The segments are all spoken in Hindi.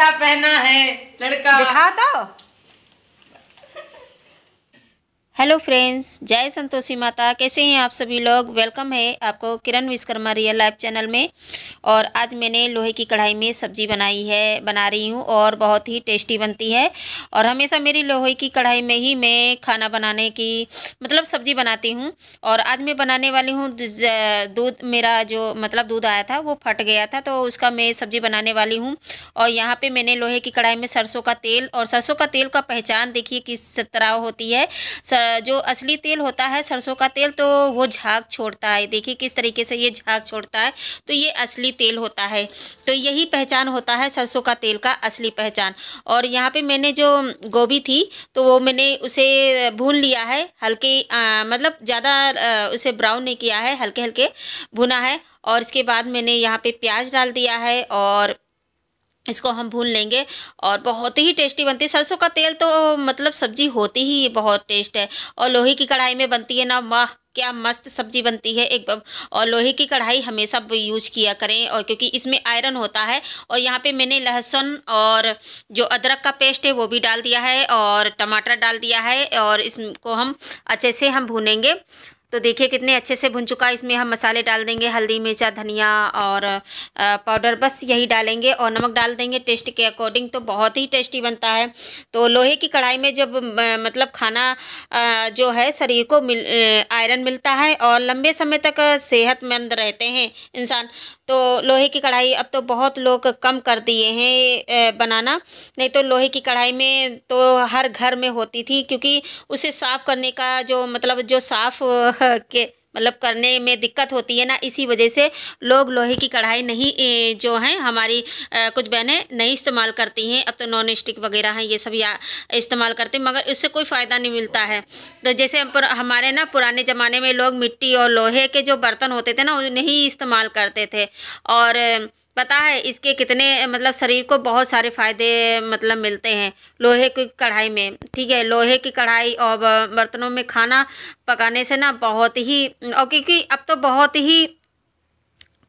कुर्ता पहना है लड़का दिखा तो हेलो फ्रेंड्स जय संतोषी माता कैसे हैं आप सभी लोग वेलकम है आपको Kiran Vishwakarma real life channel में और आज मैंने लोहे की कढ़ाई में सब्जी बनाई है बना रही हूँ और बहुत ही टेस्टी बनती है और हमेशा मेरी लोहे की कढ़ाई में ही मैं खाना बनाने की मतलब सब्जी बनाती हूँ और आज मैं बनाने वाली हूँ दूध मेरा जो मतलब दूध आया था वो फट गया था तो उसका मैं सब्जी बनाने वाली हूँ और यहाँ पर मैंने लोहे की कढ़ाई में सरसों का तेल और सरसों का तेल का पहचान देखिए किस तरह होती है जो असली तेल होता है सरसों का तेल तो वो झाग छोड़ता है देखिए किस तरीके से ये झाग छोड़ता है तो ये असली तेल होता है तो यही पहचान होता है सरसों का तेल का असली पहचान और यहाँ पे मैंने जो गोभी थी तो वो मैंने उसे भून लिया है हल्के मतलब ज़्यादा उसे ब्राउन नहीं किया है हल्के हल्के भुना है और इसके बाद मैंने यहाँ पे प्याज डाल दिया है और इसको हम भून लेंगे और बहुत ही टेस्टी बनती है सरसों का तेल तो मतलब सब्जी होती ही बहुत टेस्ट है और लोहे की कढ़ाई में बनती है ना वाह क्या मस्त सब्जी बनती है एक और लोहे की कढ़ाई हमेशा यूज किया करें और क्योंकि इसमें आयरन होता है और यहाँ पे मैंने लहसुन और जो अदरक का पेस्ट है वो भी डाल दिया है और टमाटर डाल दिया है और इसको हम अच्छे से हम भूनेंगे तो देखिए कितने अच्छे से भुन चुका है इसमें हम मसाले डाल देंगे हल्दी मिर्चा धनिया और पाउडर बस यही डालेंगे और नमक डाल देंगे टेस्ट के अकॉर्डिंग तो बहुत ही टेस्टी बनता है तो लोहे की कढ़ाई में जब मतलब खाना जो है शरीर को मिल आयरन मिलता है और लंबे समय तक सेहतमंद रहते हैं इंसान तो लोहे की कढ़ाई अब तो बहुत लोग कम कर दिए हैं बनाना नहीं तो लोहे की कढ़ाई में तो हर घर में होती थी क्योंकि उसे साफ़ करने का जो मतलब जो साफ़ के मतलब करने में दिक्कत होती है ना इसी वजह से लोग लोहे की कढ़ाई नहीं जो है हमारी आ, कुछ बहनें नहीं इस्तेमाल करती हैं अब तो नॉन स्टिक वगैरह हैं ये सब या इस्तेमाल करते हैं मगर इससे कोई फ़ायदा नहीं मिलता है तो जैसे हमारे ना पुराने ज़माने में लोग मिट्टी और लोहे के जो बर्तन होते थे ना उन्हें ही इस्तेमाल करते थे और पता है इसके कितने मतलब शरीर को बहुत सारे फ़ायदे मतलब मिलते हैं लोहे की कढ़ाई में ठीक है लोहे की कढ़ाई और बर्तनों में खाना पकाने से ना बहुत ही और क्योंकि अब तो बहुत ही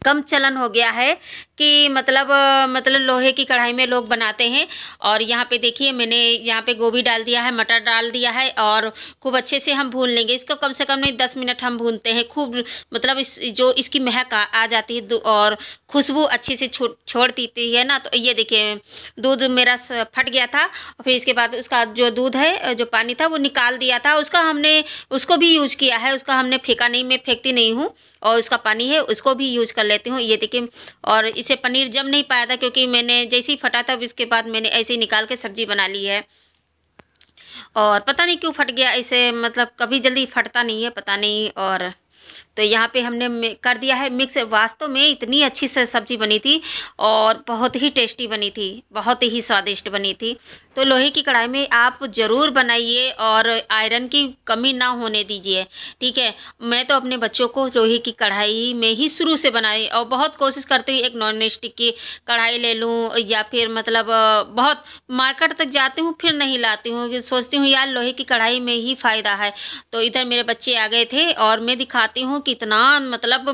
कम चलन हो गया है कि मतलब मतलब लोहे की कढ़ाई में लोग बनाते हैं और यहाँ पे देखिए मैंने यहाँ पे गोभी डाल दिया है मटर डाल दिया है और खूब अच्छे से हम भून लेंगे इसको कम से कम नहीं दस मिनट हम भूनते हैं खूब मतलब इस जो इसकी महक आ, आ जाती है और खुशबू अच्छे से छो, छोड़ देती है ना तो ये देखिए दूध मेरा फट गया था और फिर इसके बाद उसका जो दूध है जो पानी था वो निकाल दिया था उसका हमने उसको भी यूज़ किया है उसका हमने फेंका नहीं मैं फेंकती नहीं हूँ और उसका पानी है उसको भी यूज़ कर लेती हूँ ये देखिए और इसे से पनीर जम नहीं पाया था क्योंकि मैंने जैसे ही फटा था उसके बाद मैंने ऐसे ही निकाल के सब्ज़ी बना ली है और पता नहीं क्यों फट गया ऐसे मतलब कभी जल्दी फटता नहीं है पता नहीं और तो यहाँ पे हमने कर दिया है मिक्स वास्तव में इतनी अच्छी से सब्ज़ी बनी थी और बहुत ही टेस्टी बनी थी बहुत ही स्वादिष्ट बनी थी तो लोहे की कढ़ाई में आप ज़रूर बनाइए और आयरन की कमी ना होने दीजिए ठीक है मैं तो अपने बच्चों को लोहे की कढ़ाई में ही शुरू से बनाई और बहुत कोशिश करती हूँ एक नॉन स्टिक की कढ़ाई ले लूँ या फिर मतलब बहुत मार्केट तक जाती हूँ फिर नहीं लाती हूँ सोचती हूँ यार लोहे की कढ़ाई में ही फ़ायदा है तो इधर मेरे बच्चे आ गए थे और मैं दिखाती हूँ कि मतलब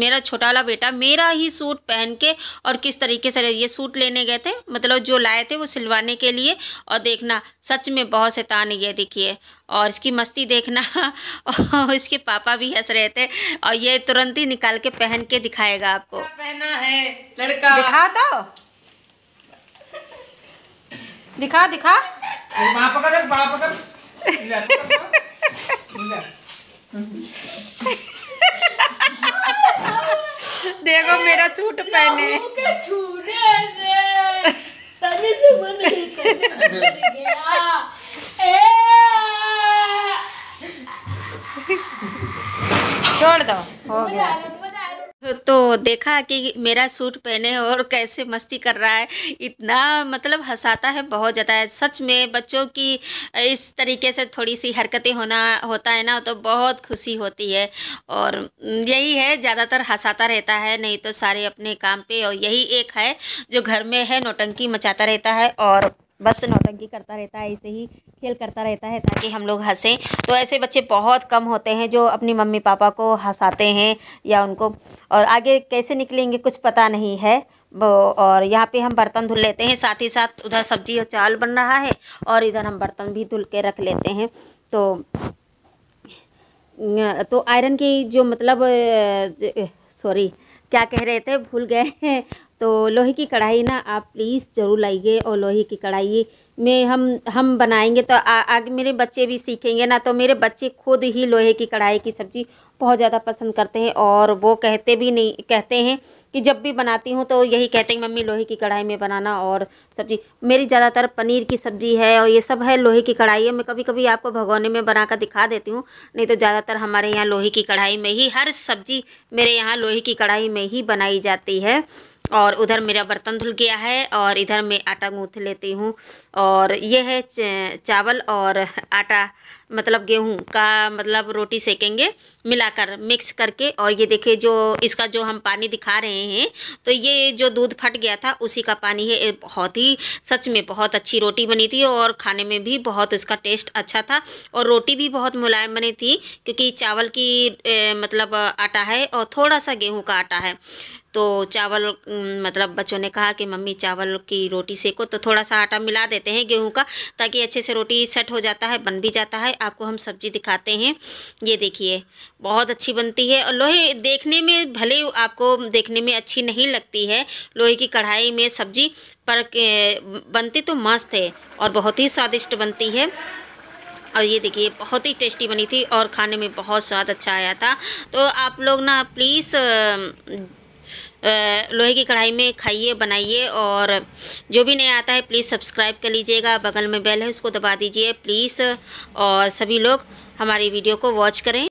मेरा छोटा वाला बेटा मेरा ही सूट पहन के और किस तरीके से ये सूट लेने गए थे मतलब जो लाए थे वो सिलवाने के लिए लिए और देखना सच में बहुत शैतान ये देखिए और इसकी मस्ती देखना और इसके पापा भी हंस रहे थे और ये तुरंत ही निकाल के पहन के दिखाएगा आपको पहना है लड़का दिखा तो दिखा दिखा बाप कर बाप कर देखो मेरा सूट पहने तने से बन गया छोड़ दो हो गया तो देखा कि मेरा सूट पहने और कैसे मस्ती कर रहा है इतना मतलब हंसाता है बहुत ज़्यादा है सच में बच्चों की इस तरीके से थोड़ी सी हरकतें होना होता है ना तो बहुत खुशी होती है और यही है ज़्यादातर हंसाता रहता है नहीं तो सारे अपने काम पे और यही एक है जो घर में है नोटंकी मचाता रहता है और बस नौटंकी करता रहता है ऐसे ही खेल करता रहता है ताकि हम लोग हंसें तो ऐसे बच्चे बहुत कम होते हैं जो अपनी मम्मी पापा को हंसाते हैं या उनको और आगे कैसे निकलेंगे कुछ पता नहीं है और यहाँ पे हम बर्तन धुल लेते हैं साथ ही साथ उधर सब्जी और चावल बन रहा है और इधर हम बर्तन भी धुल के रख लेते हैं तो तो आयरन की जो मतलब सॉरी क्या कह रहे थे भूल गए तो लोहे की कढ़ाई ना आप प्लीज़ ज़रूर लाइए और लोहे की कढ़ाई में हम हम बनाएंगे तो आ, आगे मेरे बच्चे भी सीखेंगे ना तो मेरे बच्चे खुद ही लोहे की कढ़ाई की सब्ज़ी बहुत ज़्यादा पसंद करते हैं और वो कहते भी नहीं कहते हैं कि जब भी बनाती हूँ तो यही कहते हैं मम्मी लोहे की कढ़ाई में बनाना और सब्ज़ी मेरी ज़्यादातर पनीर की सब्ज़ी है और ये सब है लोहे की कढ़ाई है मैं कभी कभी आपको भगवने में बना कर दिखा देती हूँ नहीं तो ज़्यादातर हमारे यहाँ लोहे की कढ़ाई में ही हर सब्ज़ी मेरे यहाँ लोहे की कढ़ाई में ही बनाई जाती है और उधर मेरा बर्तन धुल गया है और इधर मैं आटा गूँथ लेती हूँ और ये है चावल और आटा मतलब गेहूं का मतलब रोटी सेकेंगे मिलाकर मिक्स करके और ये देखिए जो इसका जो हम पानी दिखा रहे हैं तो ये जो दूध फट गया था उसी का पानी है बहुत ही सच में बहुत अच्छी रोटी बनी थी और खाने में भी बहुत इसका टेस्ट अच्छा था और रोटी भी बहुत मुलायम बनी थी क्योंकि चावल की ए, मतलब आटा है और थोड़ा सा गेहूँ का आटा है तो चावल मतलब बच्चों ने कहा कि मम्मी चावल की रोटी सेको तो थोड़ा सा आटा मिला देते हैं गेहूं का ताकि अच्छे से रोटी सेट हो जाता है बन भी जाता है आपको हम सब्जी दिखाते हैं ये देखिए बहुत अच्छी बनती है और लोहे देखने में भले आपको देखने में अच्छी नहीं लगती है लोहे की कढ़ाई में सब्जी पर बनती तो मस्त है और बहुत ही स्वादिष्ट बनती है और ये देखिए बहुत ही टेस्टी बनी थी और खाने में बहुत स्वाद अच्छा आया था तो आप लोग ना प्लीज़ लोहे की कढ़ाई में खाइए बनाइए और जो भी नया आता है प्लीज़ सब्सक्राइब कर लीजिएगा बगल में बेल है उसको दबा दीजिए प्लीज़ और सभी लोग हमारी वीडियो को वॉच करें